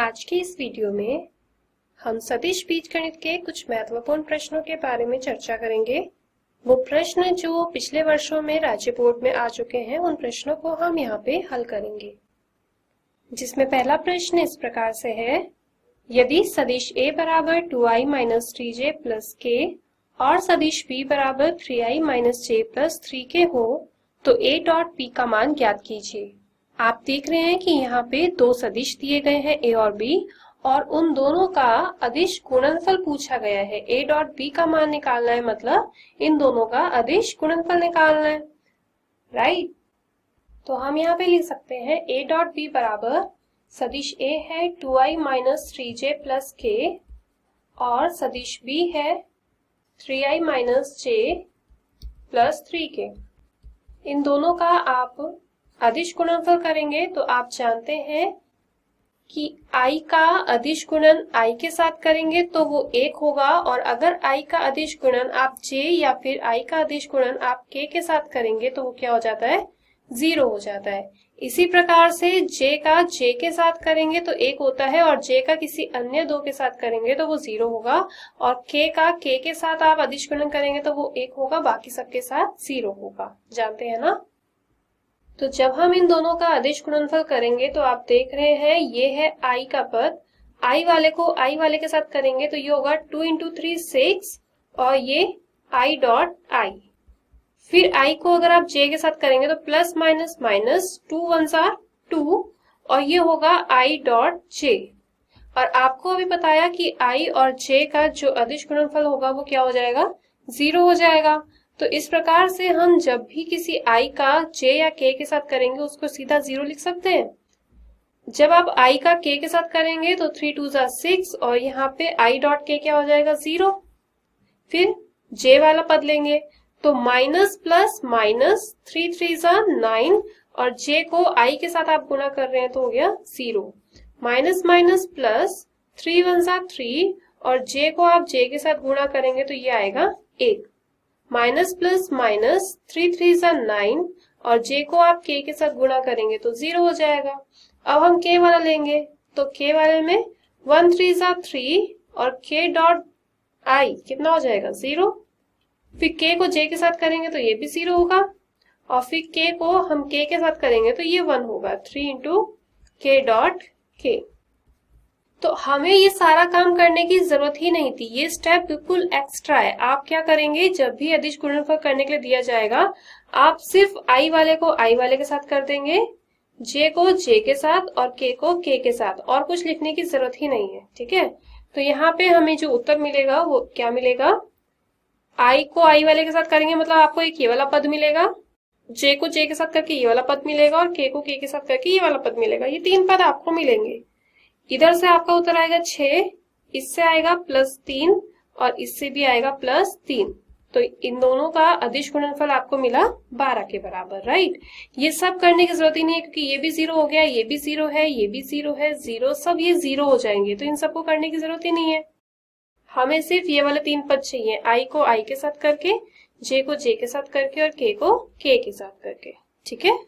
आज की इस वीडियो में हम सदिश बीजगणित के कुछ महत्वपूर्ण प्रश्नों के बारे में चर्चा करेंगे वो प्रश्न जो पिछले वर्षों में राज्य बोर्ड में आ चुके हैं उन प्रश्नों को हम यहाँ पे हल करेंगे जिसमें पहला प्रश्न इस प्रकार से है यदि सदिश a बराबर two i minus three j plus k और सदिश b बराबर three i minus j plus three k हो तो a डॉट p का मान ज्ञात कीजिए आप देख रहे हैं कि यहाँ पे दो सदिश दिए गए हैं ए और बी और उन दोनों का अदिश गुणनफल पूछा गया है ए डॉट बी का मान निकालना है मतलब इन दोनों का अदिश गुणनफल निकालना है राइट तो हम यहाँ पे लिख सकते हैं ए डॉट बी बराबर सदिश ए है two i minus three j plus k और सदिश बी है three i minus j plus three k इन दोनों का आप अधिश गुणनफल करेंगे तो आप जानते हैं कि i का अधिश गुणन i के साथ करेंगे तो वो एक होगा और अगर i का अधिश गुणन आप j या फिर i का अधिश गुणन आप k के साथ करेंगे तो वो क्या हो जाता है जीरो हो जाता है इसी प्रकार से j का j के साथ करेंगे तो एक होता है और j का किसी अन्य दो के साथ करेंगे तो वो जीरो होगा और k का k के साथ आप अधिश गुणन करेंगे तो वो एक होगा बाकी सबके साथ जीरो होगा जानते हैं ना तो जब हम इन दोनों का अदिश गुणनफल करेंगे तो आप देख रहे हैं ये है आई का पद आई वाले को आई वाले के साथ करेंगे तो ये होगा टू इंटू थ्री सिक्स और ये आई डॉट आई फिर आई को अगर आप जे के साथ करेंगे तो plus minus minus two one सा टू और ये होगा आई डॉट जे और आपको अभी बताया कि आई और जे का जो अदिश गुणनफल होगा वो क्या हो जाएगा जीरो हो जाएगा तो इस प्रकार से हम जब भी किसी आई का जे या के के साथ करेंगे उसको सीधा जीरो लिख सकते हैं जब आप आई का के के साथ करेंगे तो थ्री टू जार सिक्स और यहाँ पे आई डॉट के क्या हो जाएगा जीरो फिर जे वाला पद लेंगे तो minus plus minus three three जार नाइन और जे को आई के साथ आप गुना कर रहे हैं तो हो गया zero minus minus plus three one जार थ्री और जे को आप जे के साथ गुणा करेंगे तो ये आएगा एक minus plus minus three three सा नाइन और जे को आप के के साथ गुणा करेंगे तो जीरो हो जाएगा अब हम के वाला लेंगे तो के वाले में वन थ्री सा थ्री और के डॉट आई कितना हो जाएगा जीरो फिर के को जे के साथ करेंगे तो ये भी जीरो होगा और फिर के को हम के के साथ करेंगे तो ये वन होगा थ्री इंटू के डॉट के तो हमें ये सारा काम करने की जरूरत ही नहीं थी ये स्टेप बिल्कुल एक्स्ट्रा है आप क्या करेंगे जब भी अधिश गुणनफल करने के लिए दिया जाएगा आप सिर्फ आई वाले को आई वाले के साथ कर देंगे जे को जे के साथ और के को के के साथ और कुछ लिखने की जरूरत ही नहीं है ठीक है तो यहाँ पे हमें जो उत्तर मिलेगा वो क्या मिलेगा आई को आई वाले के साथ करेंगे मतलब आपको एक ये वाला पद मिलेगा जे को जे के साथ करके ये वाला पद मिलेगा और के को के के साथ करके ये वाला पद मिलेगा ये तीन पद आपको मिलेंगे इधर से आपका उत्तर आएगा छ इससे आएगा प्लस तीन और इससे भी आएगा प्लस तीन तो इन दोनों का अधिश गुणनफल आपको मिला बारह के बराबर राइट ये सब करने की जरूरत ही नहीं है क्योंकि ये भी जीरो हो गया ये भी जीरो है ये भी जीरो है जीरो सब ये जीरो हो जाएंगे तो इन सबको करने की जरूरत ही नहीं है हमें सिर्फ ये वाले तीन पद चाहिए आई को आई के साथ करके जे को जे के साथ करके और के को के के साथ करके ठीक है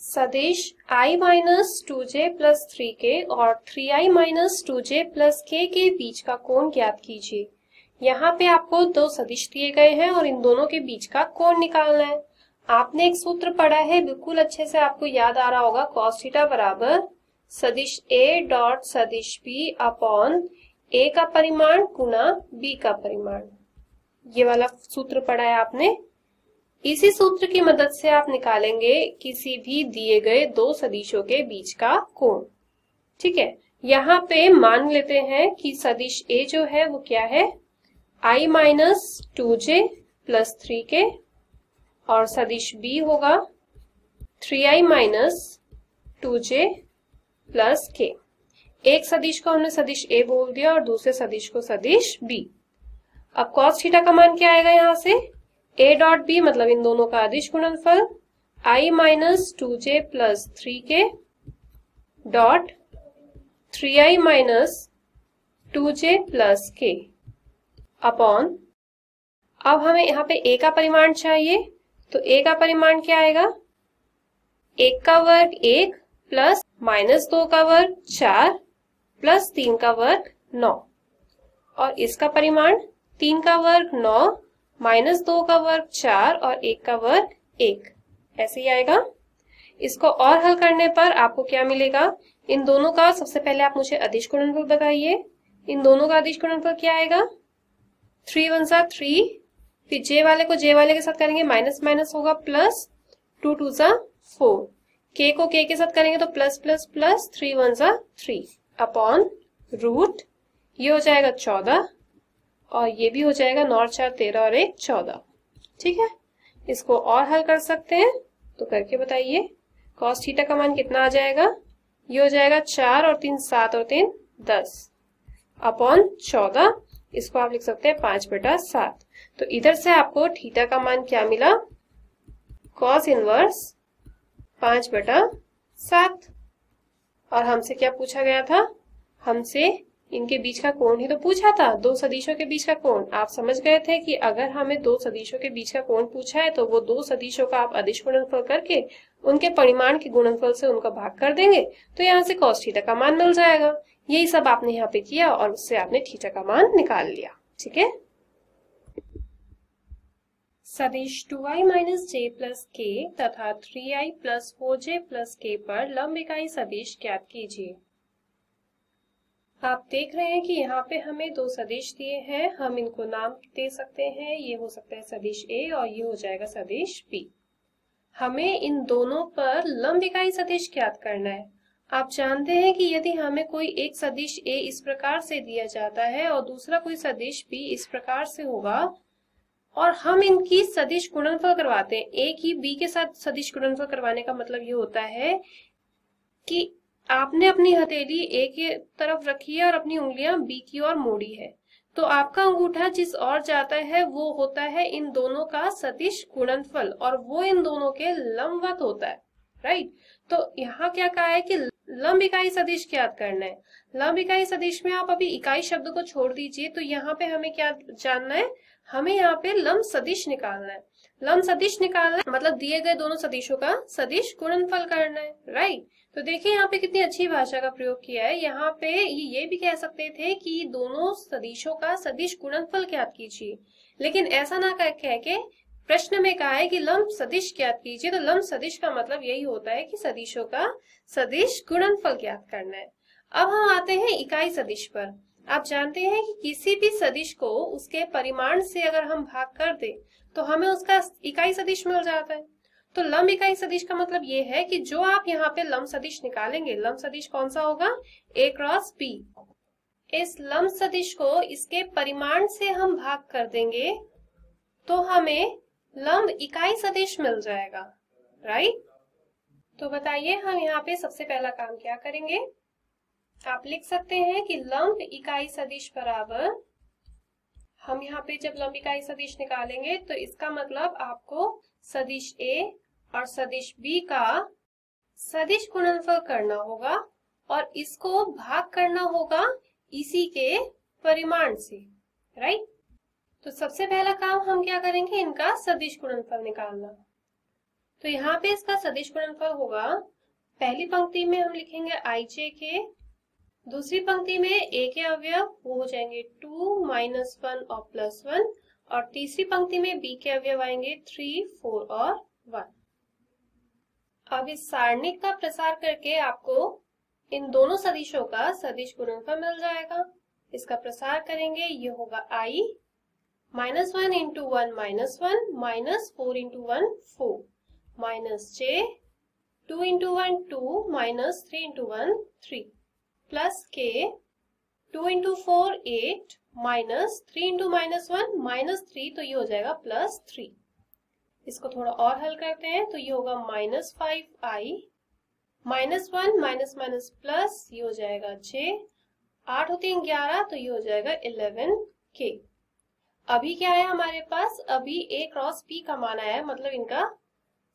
सदिश i minus two j plus three k और three i minus two j plus k के बीच का कोण ज्ञात कीजिए यहाँ पे आपको दो सदिश दिए गए हैं और इन दोनों के बीच का कोण निकालना है आपने एक सूत्र पढ़ा है बिल्कुल अच्छे से आपको याद आ रहा होगा कॉस्टिटा बराबर सदिश ए डॉट सदिश बी अपॉन ए का परिमाण गुना बी का परिमाण ये वाला सूत्र पढ़ा है आपने इसी सूत्र की मदद से आप निकालेंगे किसी भी दिए गए दो सदिशों के बीच का कोण ठीक है यहाँ पे मान लेते हैं कि सदिश ए जो है वो क्या है i minus two j plus three k और सदिश बी होगा three i minus two j plus k एक सदिश को हमने सदिश ए बोल दिया और दूसरे सदिश को सदिश बी अब कॉस थीटा का मान क्या आएगा यहाँ से ए डॉट बी मतलब इन दोनों का अदिश गुणनफल i minus two j plus three k dot three i minus two j plus k upon अब हमें यहाँ पे ए का परिमाण चाहिए तो ए का परिमाण क्या आएगा एक का वर्ग एक प्लस माइनस दो का वर्ग चार प्लस तीन का वर्ग नौ और इसका परिमाण तीन का वर्ग नौ माइनस दो का वर्ग चार और एक का वर्ग एक ऐसे ही आएगा इसको और हल करने पर आपको क्या मिलेगा इन दोनों का सबसे पहले आप मुझे अधिश गुणनफल बताइए इन दोनों का अधिश गुणनफल क्या आएगा थ्री वन सा थ्री फिर जे वाले को जे वाले के साथ करेंगे माइनस माइनस होगा प्लस टू टू सा फोर के को के के साथ करेंगे तो plus plus plus three one सा थ्री अपॉन रूट ये हो जाएगा चौदह और ये भी हो जाएगा नौ चार तेरह और एक चौदह ठीक है इसको और हल कर सकते हैं तो करके बताइए कॉस थीटा का मान कितना आ जाएगा ये हो जाएगा चार और तीन सात और तीन दस अपॉन चौदह इसको आप लिख सकते हैं पांच बेटा सात तो इधर से आपको थीटा का मान क्या मिला कॉस इनवर्स पांच बटा सात और हमसे क्या पूछा गया था हमसे इनके बीच का कोण ही तो पूछा था दो सदिशों के बीच का कोण आप समझ गए थे कि अगर हमें दो सदिशों के बीच का कोण पूछा है तो वो दो सदिशों का आप अधिश गुणनफल करके उनके परिमाण के गुणनफल से उनका भाग कर देंगे तो यहाँ से कॉस थीटा का मान मिल जाएगा यही सब आपने यहाँ पे किया और उससे आपने थीटा का मान निकाल लिया ठीक है सदिश 2i आई माइनस जे प्लस के तथा 3i i plus four j plus k पर लंब इकाई सदिश ज्ञात कीजिए आप देख रहे हैं कि यहाँ पे हमें दो सदिश दिए हैं हम इनको नाम दे सकते हैं ये हो सकता है सदिश ए और ये हो जाएगा सदिश बी हमें इन दोनों पर लंब इकाई सदिश ज्ञात करना है आप जानते हैं कि यदि हमें कोई एक सदिश ए इस प्रकार से दिया जाता है और दूसरा कोई सदिश बी इस प्रकार से होगा और हम इनकी सदिश गुणनफल करवाते हैं ए की बी के साथ सदिश गुणनफल करवाने का मतलब ये होता है कि आपने अपनी हथेली ए के तरफ रखी है और अपनी उंगलियां बी की ओर मोड़ी है तो आपका अंगूठा जिस ओर जाता है वो होता है इन दोनों का सदिश गुणनफल और वो इन दोनों के लंबवत होता है राइट तो यहाँ क्या कहा है कि लंब इकाई सदिश ज्ञात करना है लंब इकाई सदिश में आप अभी इकाई शब्द को छोड़ दीजिए तो यहाँ पे हमें क्या जानना है हमें यहाँ पे लंब सदिश निकालना है लंब सदिश निकालना है मतलब दिए गए दोनों सदिशों का सदिश गुणनफल करना है राइट तो देखिए यहाँ पे कितनी अच्छी भाषा का प्रयोग किया है यहाँ पे ये भी कह सकते थे कि दोनों सदिशों का सदिश गुणनफल ज्ञात कीजिए लेकिन ऐसा ना कह के प्रश्न में कहा है कि लंब सदिश ज्ञात कीजिए तो लंब सदिश का मतलब यही होता है कि सदिशों का सदिश गुणनफल ज्ञात करना है अब हम आते हैं इकाई सदिश पर आप जानते हैं कि किसी भी सदिश को उसके परिमाण से अगर हम भाग कर दे तो हमें उसका इकाई सदिश मिल जाता है तो लंब इकाई सदिश का मतलब ये है कि जो आप यहाँ पे लंब सदिश निकालेंगे लंब सदिश कौन सा होगा ए क्रॉस बी इस लंब सदिश को इसके परिमाण से हम भाग कर देंगे तो हमें लंब इकाई सदिश मिल जाएगा राइट तो बताइए हम यहाँ पे सबसे पहला काम क्या करेंगे आप लिख सकते हैं कि लंब इकाई सदिश बराबर हम यहाँ पे जब लंब इकाई सदिश निकालेंगे तो इसका मतलब आपको सदिश ए और सदिश बी का सदिश गुणनफल करना होगा और इसको भाग करना होगा इसी के परिमाण से राइट तो सबसे पहला काम हम क्या करेंगे इनका सदिश गुणनफल निकालना तो यहाँ पे इसका सदिश गुणनफल होगा पहली पंक्ति में हम लिखेंगे आई जे के दूसरी पंक्ति में ए के अवयव वो हो जाएंगे टू माइनस वन और प्लस वन और तीसरी पंक्ति में बी के अवयव आएंगे थ्री फोर और वन अब इस सारणिक का प्रसार करके आपको इन दोनों सदिशों का सदिश गुणनफल मिल जाएगा इसका प्रसार करेंगे ये होगा i minus one into one minus one minus four into one four minus j two into one two minus three into one three plus k two into four eight minus three into minus one minus three तो ये हो जाएगा plus three इसको थोड़ा और हल करते हैं तो ये होगा minus five i minus one minus minus plus ये हो जाएगा छ आठ होती है ग्यारह तो ये हो जाएगा इलेवन के अभी क्या है हमारे पास अभी ए क्रॉस पी का मान आया है मतलब इनका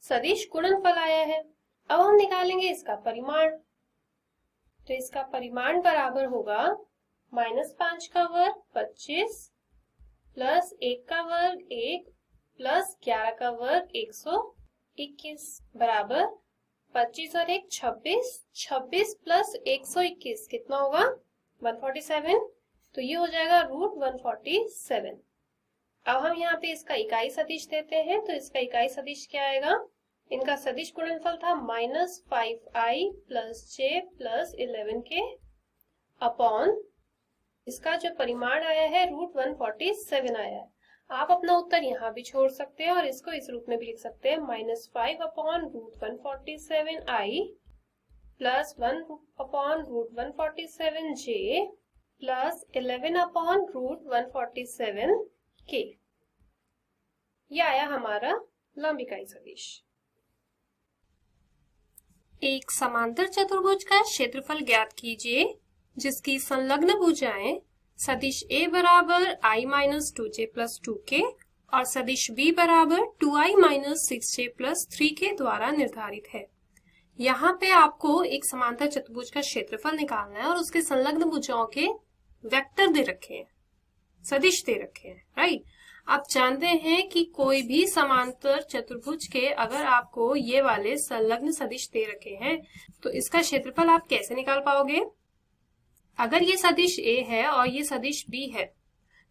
सदिश फल आया है अब हम निकालेंगे इसका परिमाण तो इसका परिमाण बराबर होगा माइनस पांच का वर्ग पच्चीस प्लस एक का वर्ग एक प्लस ग्यारह का वर्ग एक सौ इक्कीस बराबर पच्चीस और एक छब्बीस छब्बीस प्लस एक सौ इक्कीस कितना होगा वन फोर्टी सेवन तो ये हो जाएगा रूट वन फोर्टी सेवन अब हम यहाँ पे इसका इकाई सदिश देते हैं तो इसका इकाई सदिश क्या आएगा इनका सदिश गुणनफल था minus five i plus j plus eleven k upon इसका जो परिमाण आया है रूट वन फोर्टी सेवन आया है आप अपना उत्तर यहाँ भी छोड़ सकते हैं और इसको इस रूप में भी लिख सकते हैं minus five upon root one forty seven i plus one upon root one forty seven j plus eleven upon root one forty seven k ये आया हमारा लंबिकाई सदिश एक समांतर चतुर्भुज का क्षेत्रफल ज्ञात कीजिए जिसकी संलग्न भुजाएं सदिश ए बराबर i minus two j plus two k और सदिश बी बराबर two i minus six j plus three k द्वारा निर्धारित है यहाँ पे आपको एक समांतर चतुर्भुज का क्षेत्रफल निकालना है और उसके संलग्न भुजाओं के वेक्टर दे रखे हैं सदिश दे रखे हैं राइट आप जानते हैं कि कोई भी समांतर चतुर्भुज के अगर आपको ये वाले संलग्न सदिश दे रखे हैं तो इसका क्षेत्रफल आप कैसे निकाल पाओगे अगर ये सदिश ए है और ये सदिश बी है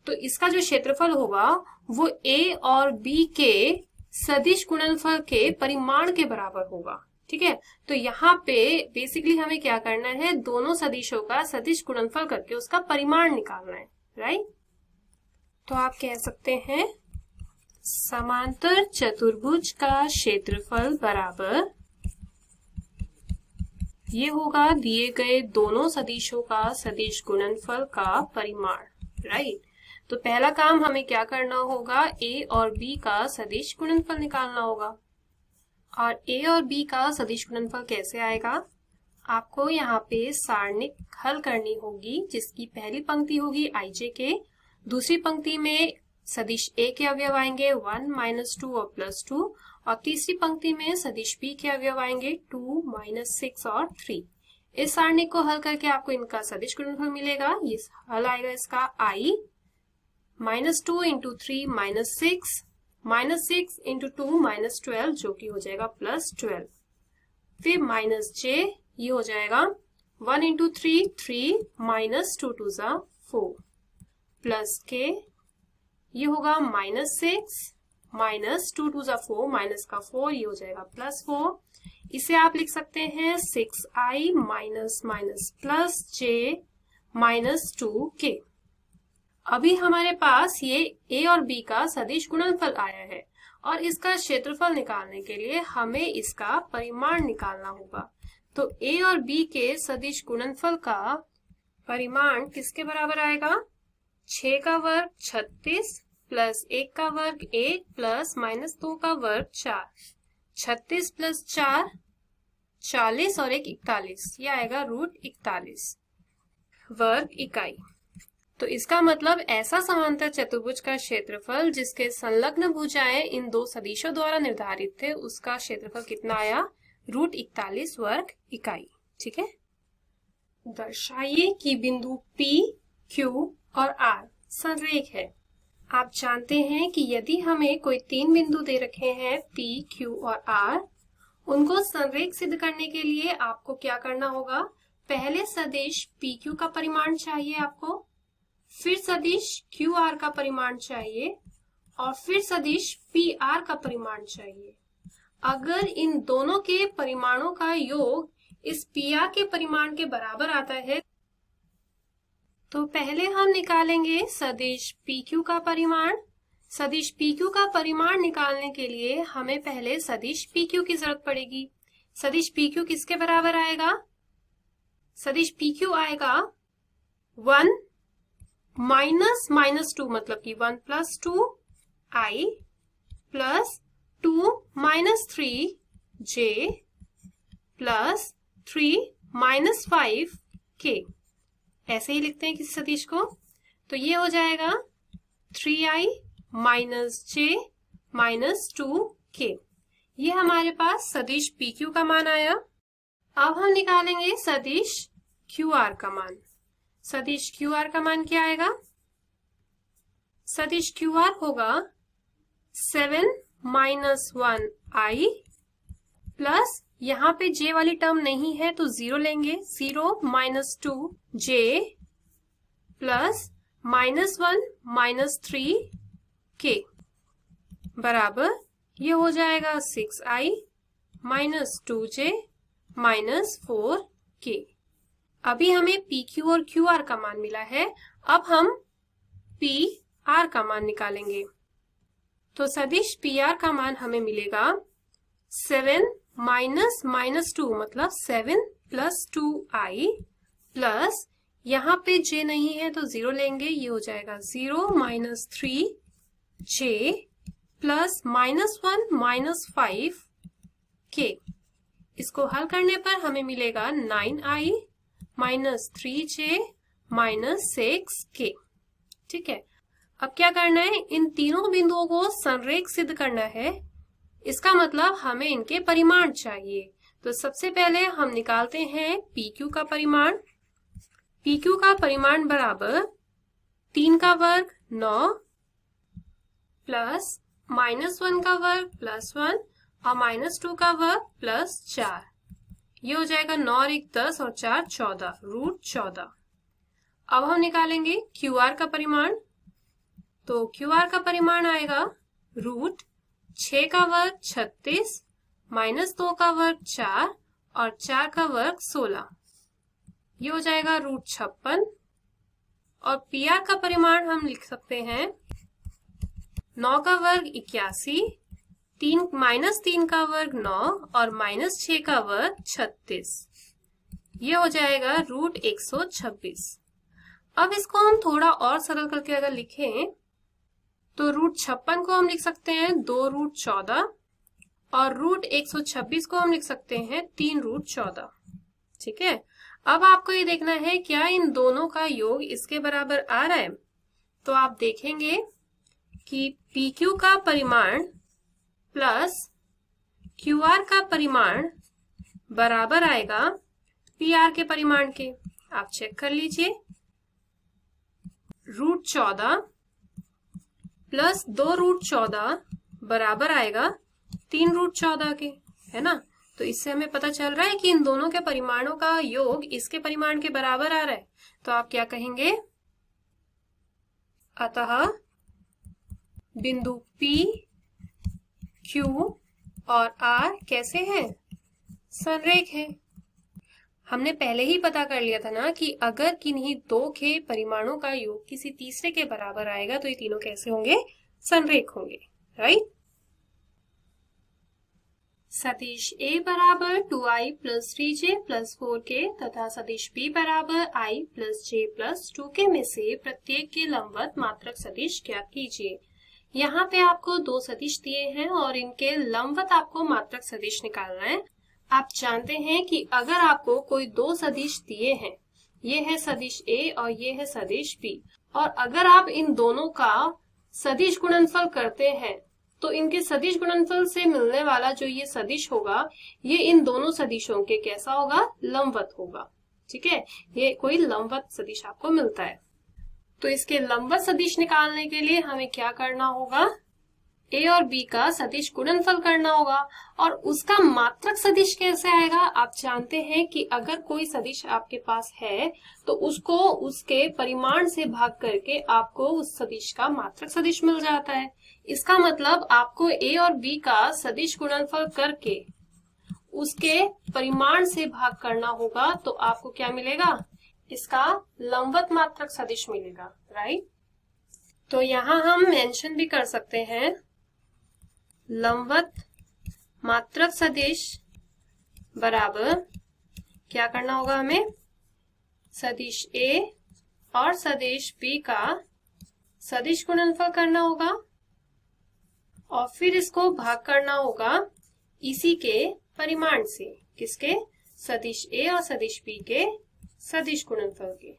तो इसका जो क्षेत्रफल होगा वो ए और बी के सदिश गुणनफल के परिमाण के बराबर होगा ठीक है तो यहाँ पे बेसिकली हमें क्या करना है दोनों सदिशों का सदिश गुणनफल करके उसका परिमाण निकालना है राइट तो आप कह सकते हैं समांतर चतुर्भुज का क्षेत्रफल बराबर ये होगा दिए गए दोनों सदिशों का सदिश गुणनफल का परिमाण राइट तो पहला काम हमें क्या करना होगा ए और बी का सदिश गुणनफल निकालना होगा और ए और बी का सदिश गुणनफल कैसे आएगा आपको यहाँ पे सारणिक हल करनी होगी जिसकी पहली पंक्ति होगी आईजे के दूसरी पंक्ति में सदिश ए के अवयव आएंगे वन माइनस टू और प्लस टू और तीसरी पंक्ति में सदिश बी के अवयव आएंगे टू माइनस सिक्स और थ्री इस सारणी को हल करके आपको इनका सदिश गुणनफल मिलेगा ये हल आएगा इसका i minus two into three minus six minus six into two minus twelve जो कि हो जाएगा प्लस ट्वेल्व फिर माइनस जे ये हो जाएगा one into three three minus two two ज़ा फोर प्लस के ये होगा minus six minus two two जो फोर माइनस का फोर ये हो जाएगा प्लस फोर इसे आप लिख सकते हैं six i minus minus plus j minus two k अभी हमारे पास ये ए और बी का सदिश गुणनफल आया है और इसका क्षेत्रफल निकालने के लिए हमें इसका परिमाण निकालना होगा तो ए और बी के सदिश गुणनफल का परिमाण किसके बराबर आएगा छ का वर्ग छत्तीस प्लस एक का वर्ग एक प्लस माइनस दो का वर्ग चार छत्तीस प्लस चार चालीस और एक इकतालीस यह आएगा रूट इकतालीस वर्ग इकाई तो इसका मतलब ऐसा समांतर चतुर्भुज का क्षेत्रफल जिसके संलग्न भुजाएं इन दो सदिशों द्वारा निर्धारित थे उसका क्षेत्रफल कितना आया रूट इकतालीस वर्ग इकाई ठीक है दर्शाइए कि बिंदु P, Q और R संरेख है आप जानते हैं कि यदि हमें कोई तीन बिंदु दे रखे हैं P, Q और R, उनको संरेख सिद्ध करने के लिए आपको क्या करना होगा पहले सदिश PQ का परिमाण चाहिए आपको फिर सदिश QR का परिमाण चाहिए और फिर सदिश PR का परिमाण चाहिए अगर इन दोनों के परिमाणों का योग इस PR के परिमाण के बराबर आता है तो पहले हम निकालेंगे सदिश PQ का परिमाण सदिश PQ का परिमाण निकालने के लिए हमें पहले सदिश PQ की जरूरत पड़ेगी सदिश PQ किसके बराबर आएगा सदिश PQ आएगा वन माइनस माइनस टू मतलब कि one plus two i plus two minus three j plus three minus five k ऐसे ही लिखते हैं किसी सदिश को तो ये हो जाएगा three i minus j minus two k ये हमारे पास सदिश पी क्यू का मान आया अब हम निकालेंगे सदिश क्यू आर का मान सदिश क्यू आर का मान क्या आएगा सदिश क्यू आर होगा seven minus one i plus यहाँ पे जे वाली टर्म नहीं है तो जीरो लेंगे zero minus two j plus minus one minus three k बराबर ये हो जाएगा six i minus two j minus four k अभी हमें पी क्यू और क्यू आर का मान मिला है अब हम पी आर का मान निकालेंगे तो सदिश पी आर का मान हमें मिलेगा सेवन माइनस माइनस टू मतलब seven plus two i plus यहाँ पे जे नहीं है तो जीरो लेंगे ये हो जाएगा zero minus three j plus minus one minus five k इसको हल करने पर हमें मिलेगा nine i minus three j minus six k ठीक है अब क्या करना है इन तीनों बिंदुओं को संरेख सिद्ध करना है इसका मतलब हमें इनके परिमाण चाहिए तो सबसे पहले हम निकालते हैं पी क्यू का परिमाण पी क्यू का परिमाण बराबर तीन का वर्ग नौ प्लस माइनस वन का वर्ग प्लस वन और माइनस टू का वर्ग प्लस चार ये हो जाएगा नौ और एक दस और चार चौदह रूट चौदह अब हम निकालेंगे क्यू आर का परिमाण तो क्यू आर का परिमाण आएगा रूट छ का वर्ग छत्तीस माइनस दो का वर्ग चार और चार का वर्ग सोलह ये हो जाएगा रूट छप्पन और पी आर का परिमाण हम लिख सकते हैं नौ का वर्ग इक्यासी तीन माइनस तीन का वर्ग नौ और माइनस छ का वर्ग छत्तीस ये हो जाएगा रूट एक सौ छब्बीस अब इसको हम थोड़ा और सरल करके अगर लिखें तो रूट छप्पन को हम लिख सकते हैं दो रूट चौदह और रूट एक सौ छब्बीस को हम लिख सकते हैं तीन रूट चौदह ठीक है अब आपको ये देखना है क्या इन दोनों का योग इसके बराबर आ रहा है तो आप देखेंगे कि पी क्यू का परिमाण प्लस क्यू आर का परिमाण बराबर आएगा पी आर के परिमाण के आप चेक कर लीजिए रूट चौदह प्लस दो रूट चौदह बराबर आएगा तीन रूट चौदह के है ना तो इससे हमें पता चल रहा है कि इन दोनों के परिमाणों का योग इसके परिमाण के बराबर आ रहा है तो आप क्या कहेंगे अतः बिंदु P, Q और R कैसे हैं? संरेख है हमने पहले ही पता कर लिया था ना कि अगर किन्हीं दो के परिमाणों का योग किसी तीसरे के बराबर आएगा तो ये तीनों कैसे होंगे संरेख होंगे राइट सदिश ए बराबर two i plus three j plus four k तथा सदिश बी बराबर i plus j plus two k में से प्रत्येक के लंबवत मात्रक सदिश ज्ञात कीजिए यहाँ पे आपको दो सदिश दिए हैं और इनके लंबवत आपको मात्रक सदिश निकालना है आप जानते हैं कि अगर आपको कोई दो सदिश दिए हैं ये है सदिश ए और ये है सदिश बी और अगर आप इन दोनों का सदिश गुणनफल करते हैं तो इनके सदिश गुणनफल से मिलने वाला जो ये सदिश होगा ये इन दोनों सदिशों के कैसा होगा लंबवत होगा ठीक है ये कोई लंबवत सदिश आपको मिलता है तो इसके लंबवत सदिश निकालने के लिए हमें क्या करना होगा ए और बी का सदिश गुणनफल करना होगा और उसका मात्रक सदिश कैसे आएगा आप जानते हैं कि अगर कोई सदिश आपके पास है तो उसको उसके परिमाण से भाग करके आपको उस सदिश का मात्रक सदिश मिल जाता है इसका मतलब आपको ए और बी का सदिश गुणनफल करके उसके परिमाण से भाग करना होगा तो आपको क्या मिलेगा इसका लंबवत मात्रक सदिश मिलेगा राइट तो यहाँ हम मेंशन भी कर सकते हैं लंबवत मात्रक सदिश बराबर क्या करना होगा हमें सदिश ए और सदिश बी का सदिश गुणनफल करना होगा और फिर इसको भाग करना होगा इसी के परिमाण से किसके सदिश ए और सदिश बी के सदिश गुणनफल के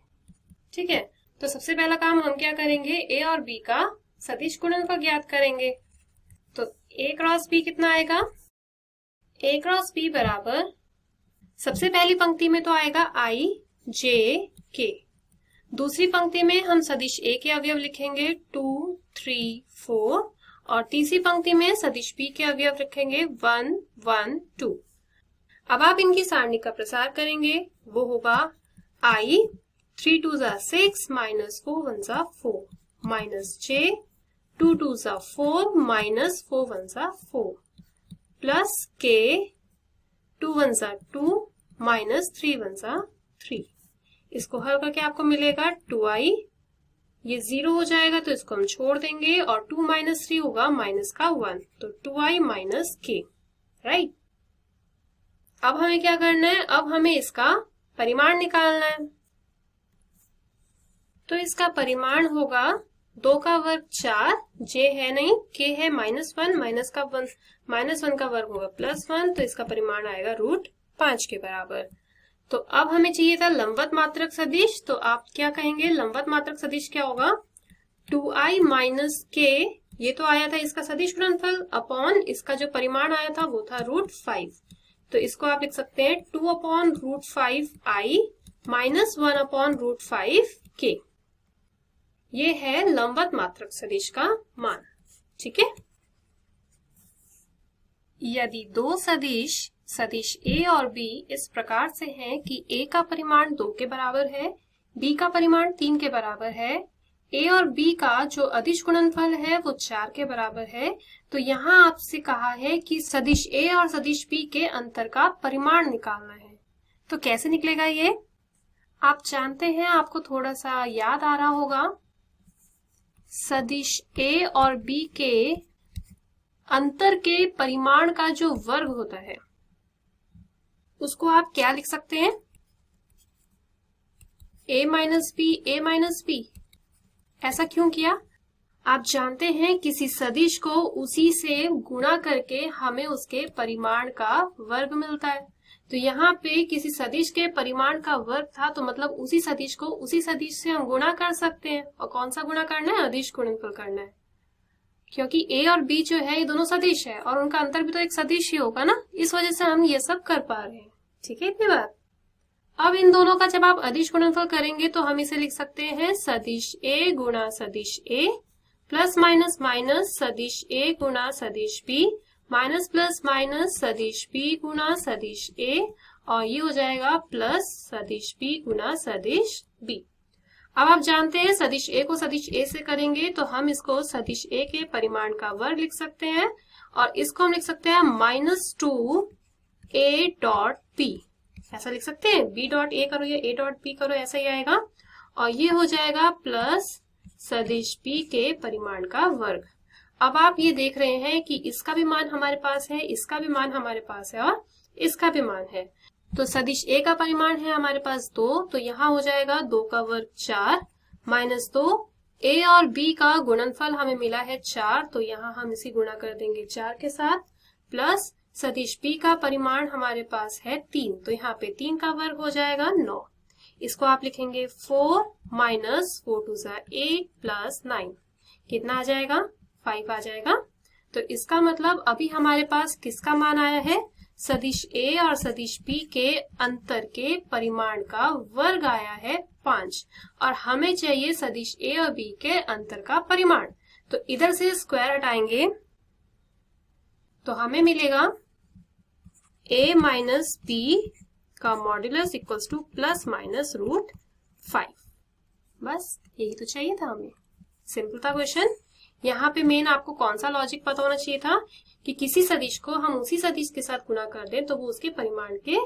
ठीक है तो सबसे पहला काम हम क्या करेंगे ए और बी का सदिश गुणनफल ज्ञात करेंगे तो ए क्रॉस बी कितना आएगा ए क्रॉस बी बराबर सबसे पहली पंक्ति में तो आएगा आई जे के दूसरी पंक्ति में हम सदिश ए के अवयव लिखेंगे टू थ्री फोर और तीसरी पंक्ति में सदिश बी के अवयव लिखेंगे वन वन टू अब आप इनकी सारणी का प्रसार करेंगे वो होगा आई थ्री टू जा सिक्स माइनस फोर वन जा four minus j two two सा फोर माइनस फोर वन सा four plus k two one सा टू माइनस थ्री वन सा थ्री इसको हल करके आपको मिलेगा टू आई ये जीरो हो जाएगा तो इसको हम छोड़ देंगे और टू माइनस थ्री होगा माइनस का वन तो two i minus k right अब हमें क्या करना है अब हमें इसका परिमाण निकालना है तो इसका परिमाण होगा दो का वर्ग चार जे है नहीं के है माइनस वन माइनस का वन माइनस वन का वर्ग होगा प्लस वन तो इसका परिमाण आएगा रूट पांच के बराबर तो अब हमें चाहिए था लंबवत मात्रक सदिश तो आप क्या कहेंगे लंबवत मात्रक सदिश क्या होगा टू आई माइनस के ये तो आया था इसका सदिश गुणनफल अपॉन इसका जो परिमाण आया था वो था रूट फाइव तो इसको आप लिख सकते हैं two upon root five i minus one upon root five k ये है लंबवत मात्रक सदिश का मान ठीक है यदि दो सदिश सदिश ए और बी इस प्रकार से हैं कि ए का परिमाण दो के बराबर है बी का परिमाण तीन के बराबर है ए और बी का जो अदिश गुणनफल है वो चार के बराबर है तो यहाँ आपसे कहा है कि सदिश ए और सदिश बी के अंतर का परिमाण निकालना है तो कैसे निकलेगा ये आप जानते हैं आपको थोड़ा सा याद आ रहा होगा सदिश ए और बी के अंतर के परिमाण का जो वर्ग होता है उसको आप क्या लिख सकते हैं a minus b a minus b ऐसा क्यों किया आप जानते हैं किसी सदिश को उसी से गुणा करके हमें उसके परिमाण का वर्ग मिलता है तो यहाँ पे किसी सदिश के परिमाण का वर्ग था तो मतलब उसी सदिश को उसी सदिश से हम गुणा कर सकते हैं और कौन सा गुणा करना है अधिश गुणनफल करना है क्योंकि ए और बी जो है ये दोनों सदिश है और उनका अंतर भी तो एक सदिश ही होगा ना इस वजह से हम ये सब कर पा रहे हैं ठीक है इतनी बात अब इन दोनों का जब आप अधिश गुणनफल करेंगे तो हम इसे लिख सकते हैं सदिश ए गुणा सदिश ए प्लस माइनस माइनस सदिश ए गुणा सदिश बी माइनस प्लस माइनस सदिश बी गुना सदिश ए और ये हो जाएगा प्लस सदिश बी गुना सदिश बी अब आप जानते हैं सदिश ए को सदिश ए से करेंगे तो हम इसको सदिश ए के परिमाण का वर्ग लिख सकते हैं और इसको हम लिख सकते हैं minus two a dot b ऐसा लिख सकते हैं बी डॉट ए करो या ए डॉट बी करो ऐसा ही आएगा और ये हो जाएगा प्लस सदिश बी के परिमाण का वर्ग अब आप ये देख रहे हैं कि इसका भी मान हमारे पास है इसका भी मान हमारे पास है और इसका भी मान है तो सदिश ए का परिमाण है हमारे पास दो तो यहाँ हो जाएगा दो का वर्ग चार माइनस दो ए और बी का गुणनफल हमें मिला है चार तो यहाँ हम इसी गुणा कर देंगे चार के साथ प्लस सदिश बी का परिमाण हमारे पास है तीन तो यहाँ पे तीन का वर्ग हो जाएगा नौ इसको आप लिखेंगे फोर माइनस फोर टू सा एट प्लस नाइन कितना आ जाएगा फाइव आ जाएगा तो इसका मतलब अभी हमारे पास किसका मान आया है सदिश ए और सदिश बी के अंतर के परिमाण का वर्ग आया है पांच और हमें चाहिए सदिश ए और बी के अंतर का परिमाण तो इधर से स्क्वायर हटाएंगे तो हमें मिलेगा ए माइनस बी का modulus equals to plus minus root five बस यही तो चाहिए था हमें सिंपल था क्वेश्चन यहाँ पे मेन आपको कौन सा लॉजिक पता होना चाहिए था कि किसी सदिश को हम उसी सदिश के साथ गुना कर दें तो वो उसके परिमाण के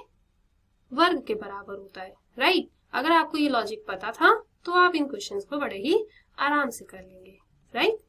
वर्ग के बराबर होता है राइट अगर आपको ये लॉजिक पता था तो आप इन क्वेश्चंस को बड़े ही आराम से कर लेंगे राइट